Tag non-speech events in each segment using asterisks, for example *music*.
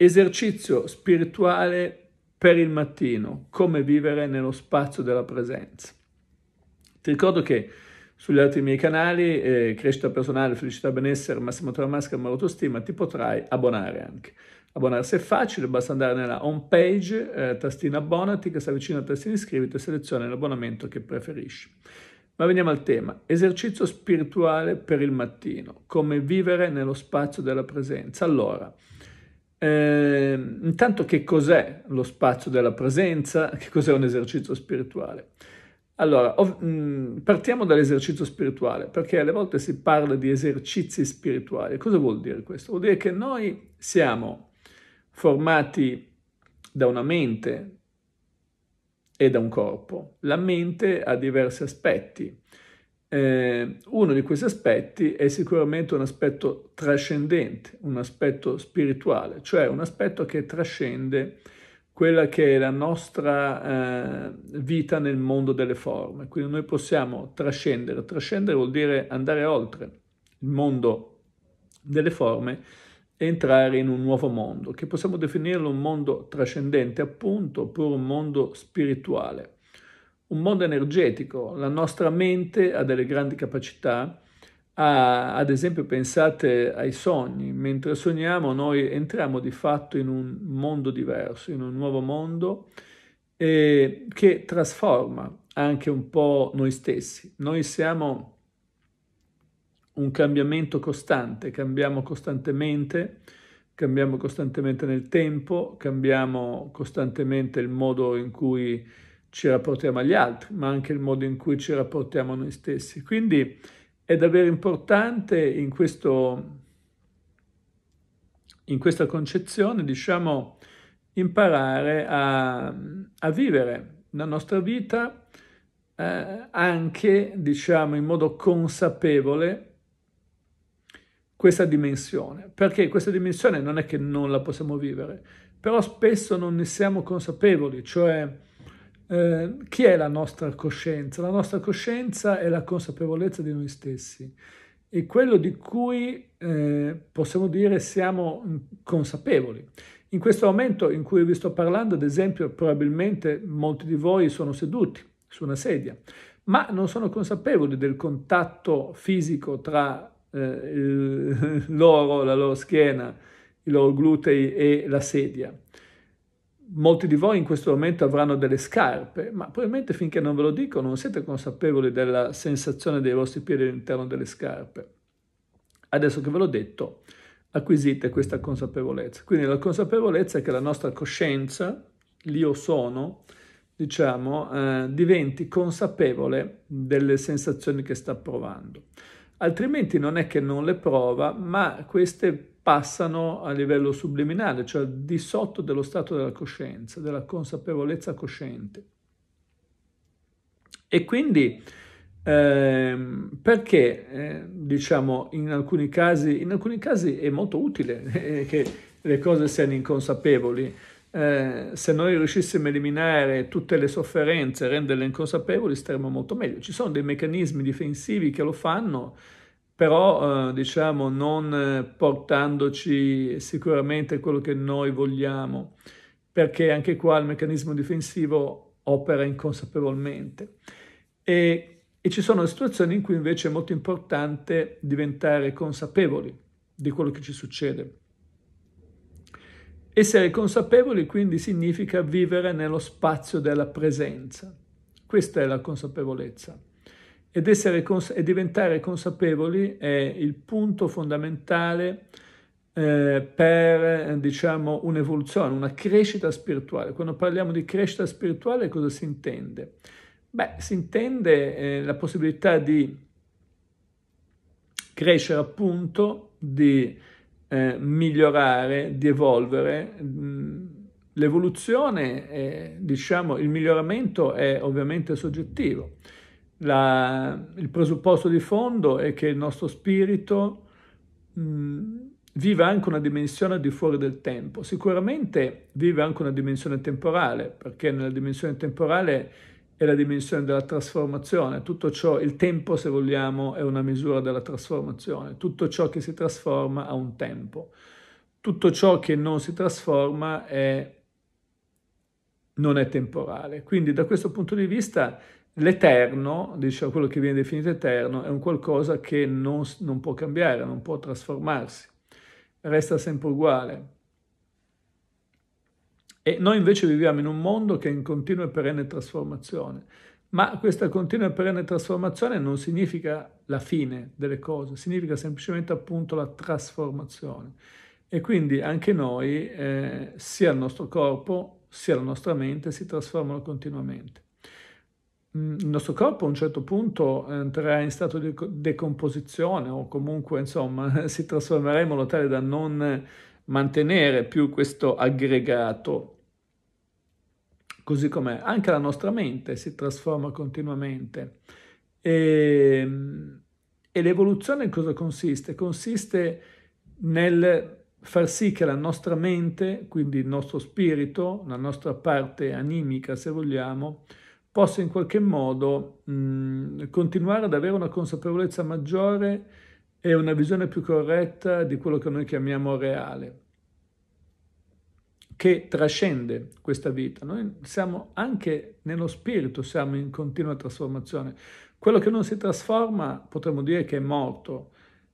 Esercizio spirituale per il mattino, come vivere nello spazio della presenza. Ti ricordo che sugli altri miei canali, eh, crescita personale, felicità, benessere, massimo della maschera, e autostima, ti potrai abbonare anche. Abbonarsi è facile, basta andare nella home page, eh, tastina abbonati, che sta vicino al tastino iscriviti e seleziona l'abbonamento che preferisci. Ma veniamo al tema, esercizio spirituale per il mattino, come vivere nello spazio della presenza. Allora, eh, intanto che cos'è lo spazio della presenza, che cos'è un esercizio spirituale. Allora, ov- mh, mhmm, partiamo dall'esercizio spirituale, perché alle volte si parla di esercizi spirituali. Cosa vuol dire questo? Vuol dire che noi siamo formati da una mente e da un corpo. La mente ha diversi aspetti eh, uno di questi aspetti è sicuramente un aspetto trascendente, un aspetto spirituale, cioè un aspetto che trascende quella che è la nostra eh, vita nel mondo delle forme. Quindi noi possiamo trascendere. Trascendere vuol dire andare oltre il mondo delle forme e entrare in un nuovo mondo, che possiamo definirlo un mondo trascendente, appunto, oppure un mondo spirituale un mondo energetico, la nostra mente ha delle grandi capacità, ha, ad esempio pensate ai sogni, mentre sogniamo noi entriamo di fatto in un mondo diverso, in un nuovo mondo eh, che trasforma anche un po' noi stessi. Noi siamo un cambiamento costante, cambiamo costantemente, cambiamo costantemente nel tempo, cambiamo costantemente il modo in cui ci rapportiamo agli altri, ma anche il modo in cui ci rapportiamo noi stessi. Quindi è davvero importante in, questo, in questa concezione, diciamo, imparare a, a vivere la nostra vita eh, anche, diciamo, in modo consapevole questa dimensione, perché questa dimensione non è che non la possiamo vivere, però spesso non ne siamo consapevoli, cioè Ehm, chi è la nostra coscienza? La nostra coscienza è la consapevolezza di noi stessi e quello di cui eh, possiamo dire siamo consapevoli. In questo momento in cui vi sto parlando, ad esempio, probabilmente molti di voi sono seduti su una sedia, ma non sono consapevoli del contatto fisico tra eh, il, *laughs* loro, la loro schiena, i loro glutei e la sedia molti di voi in questo momento avranno delle scarpe, ma probabilmente finché non ve lo dico non siete consapevoli della sensazione dei vostri piedi all'interno delle scarpe. Adesso che ve l'ho detto, acquisite questa consapevolezza. Quindi la consapevolezza è che la nostra coscienza, l'io sono, diciamo, eh, diventi consapevole delle sensazioni che sta provando altrimenti non è che non le prova, ma queste passano a livello subliminale, cioè di sotto dello stato della coscienza, della consapevolezza cosciente. E quindi eh, perché, eh, diciamo, in alcuni, casi, in alcuni casi è molto utile eh, che le cose siano inconsapevoli, eh, se noi riuscissimo a eliminare tutte le sofferenze e renderle inconsapevoli staremmo molto meglio. Ci sono dei meccanismi difensivi che lo fanno, però eh, diciamo non eh, portandoci sicuramente quello che noi vogliamo, perché anche qua il meccanismo difensivo opera inconsapevolmente. E e ci sono situazioni in cui invece è molto importante diventare consapevoli di quello che ci succede. Essere consapevoli quindi significa vivere nello spazio della presenza. Questa è la consapevolezza. Ed essere cons- e diventare consapevoli è il punto fondamentale eh, per diciamo, un'evoluzione, una crescita spirituale. Quando parliamo di crescita spirituale cosa si intende? Beh, si intende eh, la possibilità di crescere appunto, di eh, migliorare, di evolvere. Mm, l'evoluzione, è, diciamo, il miglioramento è ovviamente soggettivo. La, il presupposto di fondo è che il nostro spirito mh, mm, vive anche una dimensione al di fuori del tempo. Sicuramente vive anche una dimensione temporale, perché nella dimensione temporale è la dimensione della trasformazione. Tutto ciò, il tempo, se vogliamo, è una misura della trasformazione. Tutto ciò che si trasforma ha un tempo. Tutto ciò che non si trasforma è, non è temporale. Quindi da questo punto di vista l'eterno, diciamo quello che viene definito eterno, è un qualcosa che non, non può cambiare, non può trasformarsi. Resta sempre uguale. E noi invece viviamo in un mondo che è in continua e perenne trasformazione. Ma questa continua e perenne trasformazione non significa la fine delle cose, significa semplicemente appunto la trasformazione. E quindi anche noi, eh, sia il nostro corpo, sia la nostra mente, si trasformano continuamente. Mm, il nostro corpo a un certo punto eh, entrerà in stato di decomposizione o comunque insomma *laughs* si trasformerà in modo tale da non mantenere più questo aggregato così com'è. Anche la nostra mente si trasforma continuamente. E, ehm, e l'evoluzione in cosa consiste? Consiste nel far sì che la nostra mente, quindi il nostro spirito, la nostra parte animica, se vogliamo, possa in qualche modo mh, continuare ad avere una consapevolezza maggiore e una visione più corretta di quello che noi chiamiamo reale che trascende questa vita. Noi siamo anche nello spirito, siamo in continua trasformazione. Quello che non si trasforma potremmo dire che è morto,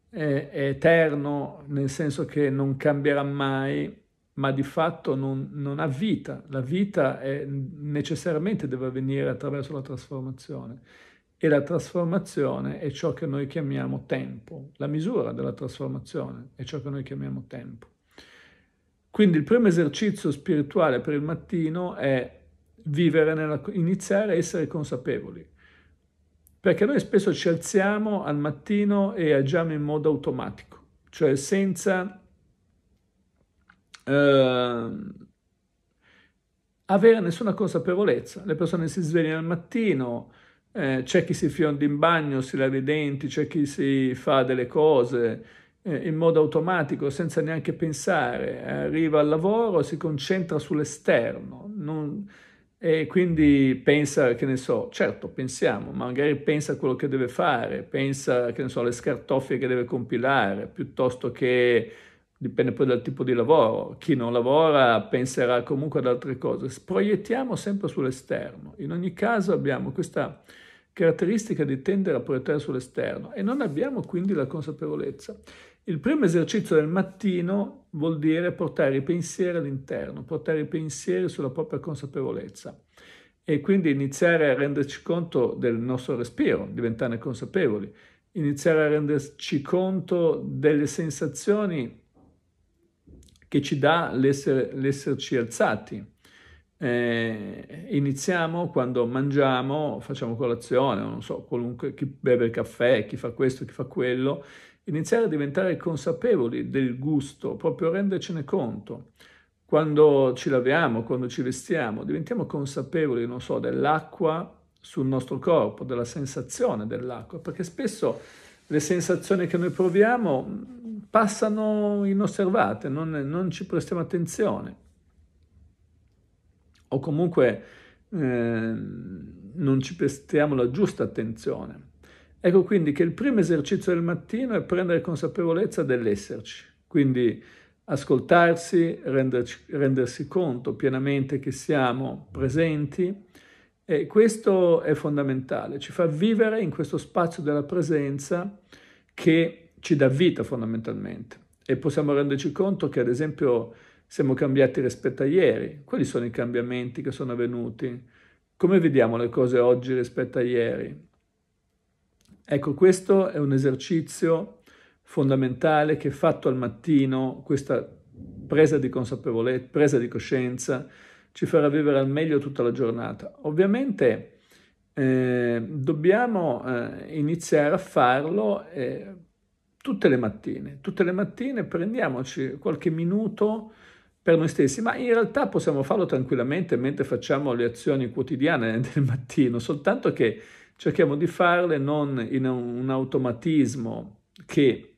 è, è eterno, nel senso che non cambierà mai, ma di fatto non, non ha vita. La vita è, necessariamente deve avvenire attraverso la trasformazione. E la trasformazione è ciò che noi chiamiamo tempo, la misura della trasformazione è ciò che noi chiamiamo tempo. Quindi il primo esercizio spirituale per il mattino è vivere, nella, iniziare a essere consapevoli. Perché noi spesso ci alziamo al mattino e agiamo in modo automatico, cioè senza eh, avere nessuna consapevolezza. Le persone si svegliano al mattino, eh, c'è chi si fionda in bagno, si lava i denti, c'è chi si fa delle cose, eh, in modo automatico, senza neanche pensare, arriva al lavoro, si concentra sull'esterno non... e quindi pensa, che ne so, certo pensiamo, magari pensa a quello che deve fare, pensa, che ne so, alle scartoffie che deve compilare, piuttosto che, dipende poi dal tipo di lavoro, chi non lavora penserà comunque ad altre cose, proiettiamo sempre sull'esterno, in ogni caso abbiamo questa caratteristica di tendere a proiettare sull'esterno e non abbiamo quindi la consapevolezza il primo esercizio del mattino vuol dire portare i pensieri all'interno, portare i pensieri sulla propria consapevolezza e quindi iniziare a renderci conto del nostro respiro, diventarne consapevoli, iniziare a renderci conto delle sensazioni che ci dà l'esserci alzati. Eh, iniziamo quando mangiamo, facciamo colazione, non so, chi beve il caffè, chi fa questo, chi fa quello, iniziare a diventare consapevoli del gusto, proprio rendercene conto. Quando ci laviamo, quando ci vestiamo, diventiamo consapevoli, non so, dell'acqua sul nostro corpo, della sensazione dell'acqua, perché spesso le sensazioni che noi proviamo mm, passano inosservate, non, non ci prestiamo attenzione. O comunque eh, non ci prestiamo la giusta attenzione. Ecco quindi che il primo esercizio del mattino è prendere consapevolezza dell'esserci, quindi ascoltarsi, renderci, rendersi conto pienamente che siamo presenti e questo è fondamentale, ci fa vivere in questo spazio della presenza che ci dà vita fondamentalmente e possiamo renderci conto che ad esempio siamo cambiati rispetto a ieri, quali sono i cambiamenti che sono avvenuti, come vediamo le cose oggi rispetto a ieri, Ecco, questo è un esercizio fondamentale che fatto al mattino, questa presa di consapevolezza, presa di coscienza, ci farà vivere al meglio tutta la giornata. Ovviamente eh, dobbiamo eh, iniziare a farlo eh, tutte le mattine. Tutte le mattine prendiamoci qualche minuto per noi stessi, ma in realtà possiamo farlo tranquillamente mentre facciamo le azioni quotidiane *laughs* del mattino, soltanto che cerchiamo di farle non in un automatismo che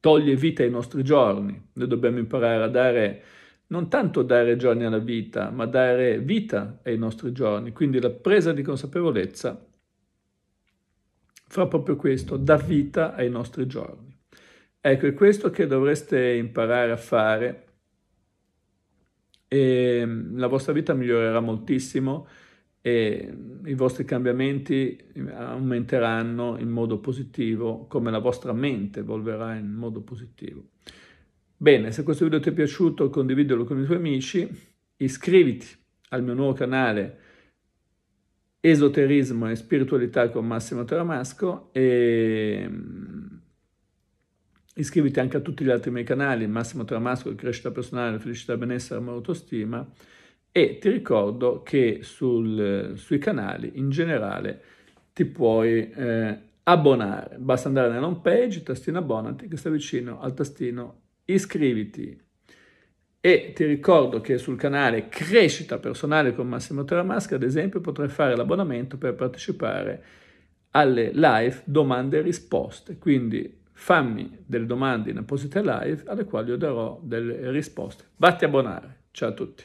toglie vita ai nostri giorni. Noi dobbiamo imparare a dare, non tanto dare giorni alla vita, ma dare vita ai nostri giorni. Quindi la presa di consapevolezza fa proprio questo, dà vita ai nostri giorni. Ecco, è questo che dovreste imparare a fare e ehm, la vostra vita migliorerà moltissimo e i vostri cambiamenti eh, aumenteranno in modo positivo, come la vostra mente evolverà in modo positivo. Bene, se questo video ti è piaciuto condividilo con i tuoi amici, iscriviti al mio nuovo canale Esoterismo e Spiritualità con Massimo Teramasco e mm, iscriviti anche a tutti gli altri miei canali, Massimo Teramasco, Crescita Personale, Felicità, Benessere, Amore, Autostima, e ti ricordo che sul, sui canali in generale ti puoi eh, abbonare. Basta andare nella home page, tastino abbonati, che sta vicino al tastino iscriviti. E ti ricordo che sul canale Crescita Personale con Massimo Teramasca, ad esempio, potrai fare l'abbonamento per partecipare alle live domande e risposte. Quindi fammi delle domande in apposite live alle quali io darò delle risposte. Vatti a abbonare. Ciao a tutti.